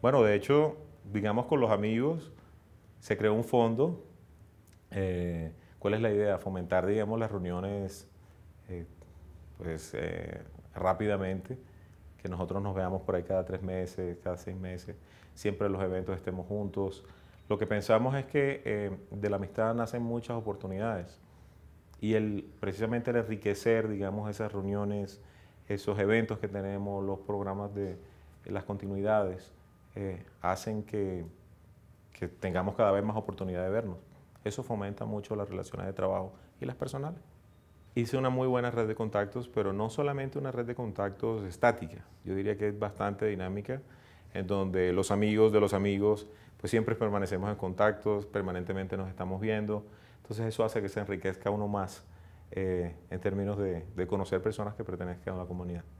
Bueno, de hecho, digamos con los amigos, se creó un fondo. Eh, ¿Cuál es la idea? Fomentar, digamos, las reuniones eh, pues, eh, rápidamente, que nosotros nos veamos por ahí cada tres meses, cada seis meses, siempre los eventos estemos juntos. Lo que pensamos es que de la amistad nacen muchas oportunidades y el, precisamente el enriquecer, digamos, esas reuniones, esos eventos que tenemos, los programas de las continuidades, eh, hacen que, tengamos cada vez más oportunidad de vernos. Eso fomenta mucho las relaciones de trabajo y las personales. Hice una muy buena red de contactos, pero no solamente una red de contactos estática, yo diría que es bastante dinámica, en donde los amigos de los amigos, pues siempre permanecemos en contactos, permanentemente nos estamos viendo, entonces eso hace que se enriquezca uno más eh, en términos de, de conocer personas que pertenezcan a la comunidad.